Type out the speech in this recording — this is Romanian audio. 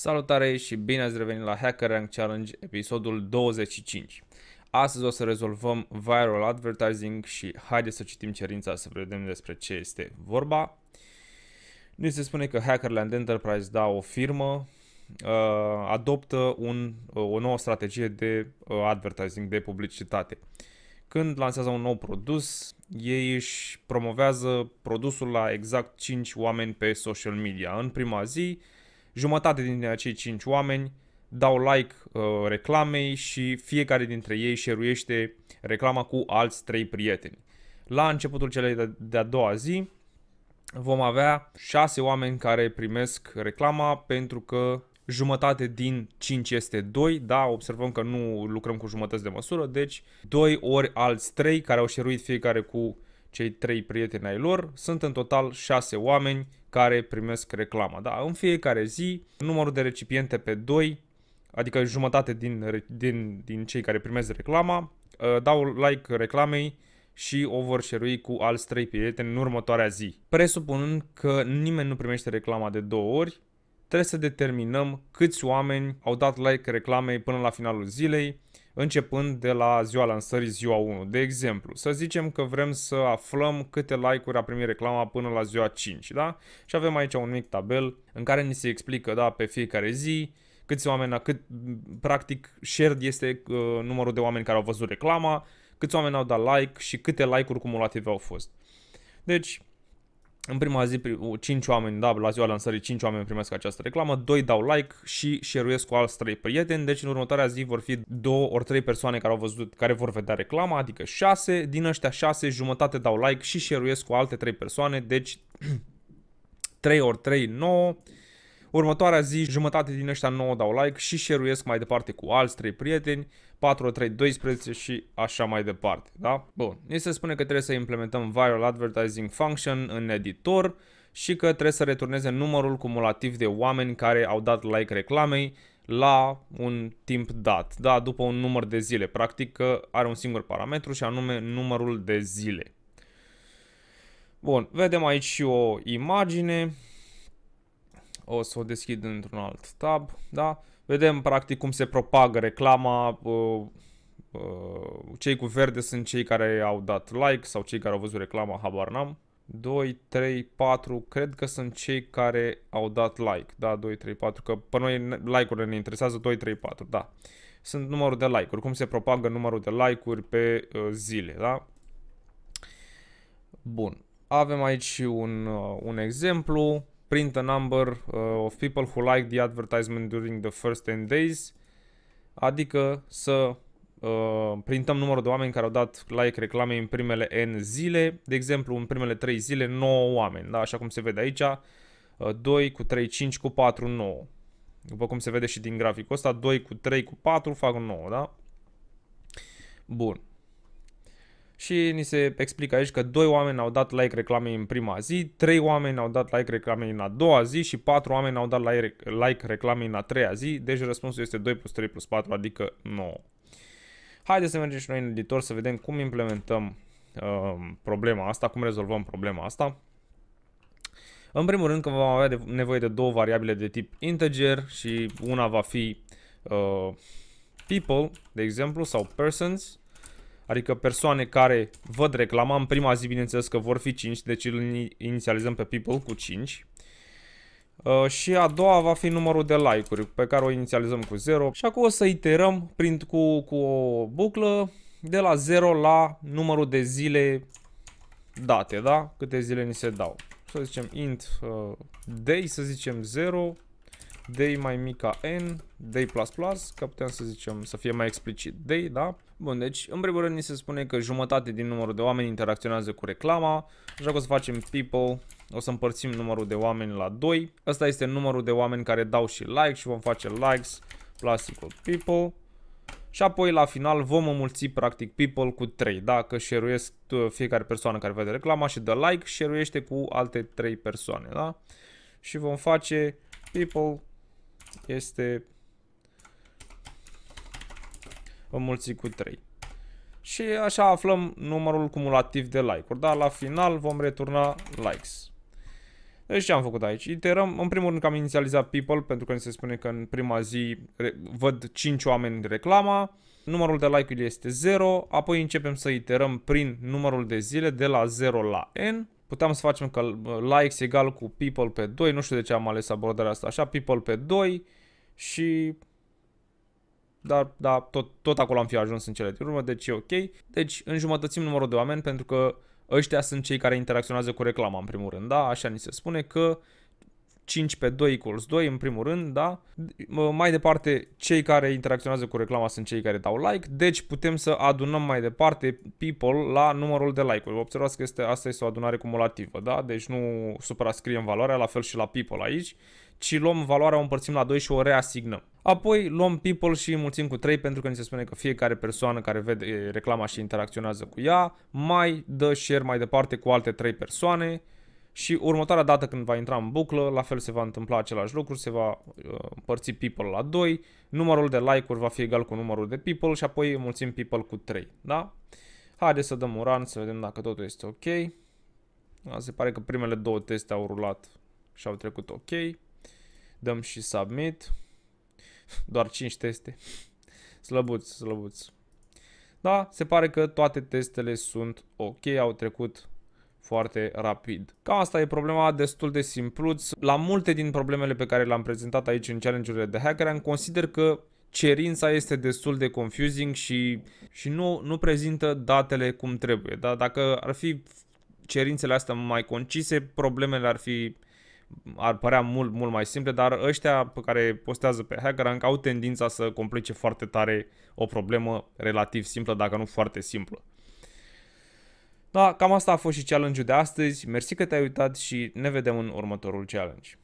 Salutare și bine ați revenit la Hacker Rank Challenge, episodul 25. Astăzi o să rezolvăm viral advertising și haideți să citim cerința să vedem despre ce este vorba. Ne se spune că Hackerland Enterprise, da, o firmă, uh, adoptă un, uh, o nouă strategie de uh, advertising, de publicitate. Când lansează un nou produs, ei își promovează produsul la exact 5 oameni pe social media. În prima zi, Jumătate din acei 5 oameni dau like uh, reclamei și fiecare dintre ei șeruiește reclama cu alți 3 prieteni. La începutul celei de-a doua zi vom avea 6 oameni care primesc reclama pentru că jumătate din 5 este 2, da, observăm că nu lucrăm cu jumătăți de măsură, deci 2 ori alți 3 care au șeruit fiecare cu cei trei prieteni ai lor, sunt în total șase oameni care primesc reclama. Da, în fiecare zi, numărul de recipiente pe 2, adică jumătate din, din, din cei care primesc reclama, uh, dau like reclamei și o vor șerui cu alți trei prieteni în următoarea zi. Presupunând că nimeni nu primește reclama de două ori, trebuie să determinăm câți oameni au dat like reclamei până la finalul zilei, începând de la ziua lansării, ziua 1. De exemplu, să zicem că vrem să aflăm câte like-uri a primit reclama până la ziua 5, da? Și avem aici un mic tabel în care ni se explică, da, pe fiecare zi, câți oameni, cât practic shared este uh, numărul de oameni care au văzut reclama, câți oameni au dat like și câte like-uri cumulative au fost. Deci, în prima zi, 5 oameni, da, la ziua lansării 5 oameni primesc această reclamă, 2 dau like și share cu alți 3 prieteni, deci în următoarea zi vor fi 2 ori 3 persoane care au văzut, care vor vedea reclama, adică 6, din ăștia 6 jumătate dau like și share cu alte 3 persoane, deci 3 ori 3, 9, Următoarea zi, jumătate din ăștia 9 dau like și share mai departe cu alți 3 prieteni, 4, 3, 12 și așa mai departe, da? Bun, ni se spune că trebuie să implementăm viral advertising function în editor și că trebuie să returneze numărul cumulativ de oameni care au dat like reclamei la un timp dat, da, după un număr de zile. Practic că are un singur parametru și anume numărul de zile. Bun, vedem aici și o imagine o să o deschid într-un alt tab, da? Vedem practic cum se propagă reclama, uh, uh, cei cu verde sunt cei care au dat like sau cei care au văzut reclama, habar n-am. 2, 3, 4, cred că sunt cei care au dat like. Da, 2, 3, 4, că pe noi like-urile ne interesează 2, 3, 4, da. Sunt numărul de like-uri, cum se propagă numărul de like-uri pe uh, zile, da? Bun. Avem aici un, uh, un exemplu print the number uh, of people who liked the advertisement during the first 10 days, adică să uh, printăm numărul de oameni care au dat like reclamei în primele N zile, de exemplu în primele 3 zile 9 oameni, da? așa cum se vede aici, uh, 2 cu 3, 5 cu 4, 9. După cum se vede și din graficul ăsta, 2 cu 3 cu 4 fac 9, da? Bun și ni se explică aici că doi oameni au dat like reclamei în prima zi, trei oameni au dat like reclamei în a doua zi și patru oameni au dat like reclamei în a treia zi, deci răspunsul este 2 plus 3 plus 4, adică 9. Haideți să mergem și noi în editor să vedem cum implementăm uh, problema asta, cum rezolvăm problema asta. În primul rând că vom avea de, nevoie de două variabile de tip integer și una va fi uh, people, de exemplu, sau persons Adică persoane care văd reclama, în prima zi bineînțeles că vor fi 5, deci îl inițializăm pe people cu 5. Uh, și a doua va fi numărul de like-uri pe care o inițializăm cu 0 și acum o să iterăm prin, cu, cu o buclă de la 0 la numărul de zile date, da? Câte zile ni se dau. Să zicem int uh, day, să zicem 0, day mai mica n, day plus plus, ca putem să zicem să fie mai explicit day, da? Bun, deci în primul rând ni se spune că jumătate din numărul de oameni interacționează cu reclama, așa că o să facem people, o să împărțim numărul de oameni la 2. Ăsta este numărul de oameni care dau și like și vom face likes plus equal people. Și apoi la final vom înmulți practic people cu 3, da? Că share uh, fiecare persoană care vede reclama și dă like, share cu alte 3 persoane, da? Și vom face people este înmulțit cu 3. Și așa aflăm numărul cumulativ de like-uri, dar la final vom returna likes. Deci ce am făcut aici? Iterăm, în primul rând că am inițializat people, pentru că ni se spune că în prima zi văd 5 oameni de reclama, numărul de like-uri este 0, apoi începem să iterăm prin numărul de zile de la 0 la N, puteam să facem că likes egal cu people pe 2, nu știu de ce am ales abordarea asta așa, people pe 2 și dar da, tot, tot acolo am fi ajuns în cele din urmă, deci e ok. Deci înjumătățim numărul de oameni pentru că ăștia sunt cei care interacționează cu reclama în primul rând, da, așa ni se spune că 5 pe 2 equals 2 în primul rând, da? Mai departe, cei care interacționează cu reclama sunt cei care dau like, deci putem să adunăm mai departe people la numărul de like-uri. Observați că este, asta este o adunare cumulativă, da? Deci nu suprascriem valoarea, la fel și la people aici, ci luăm valoarea, o împărțim la 2 și o reasignăm. Apoi luăm people și mulțim cu 3 pentru că ni se spune că fiecare persoană care vede reclama și interacționează cu ea mai dă share mai departe cu alte 3 persoane și următoarea dată când va intra în buclă, la fel se va întâmpla același lucru, se va împărți uh, people la 2, numărul de like-uri va fi egal cu numărul de people și apoi mulțim people cu 3, da? Haideți să dăm un run, să vedem dacă totul este ok. Se pare că primele două teste au rulat și au trecut ok. Dăm și submit. Doar 5 teste. Slăbuți, slăbuți. Da, se pare că toate testele sunt ok, au trecut foarte rapid. Ca asta e problema destul de simpluț. La multe din problemele pe care le-am prezentat aici în challenge-urile de HackRank, consider că cerința este destul de confusing și, și nu, nu prezintă datele cum trebuie. Dar dacă ar fi cerințele astea mai concise, problemele ar fi ar părea mult, mult mai simple, dar ăștia pe care postează pe Hacker au tendința să complice foarte tare o problemă relativ simplă, dacă nu foarte simplă. Da, cam asta a fost și challenge-ul de astăzi. Mersi că te-ai uitat și ne vedem în următorul challenge.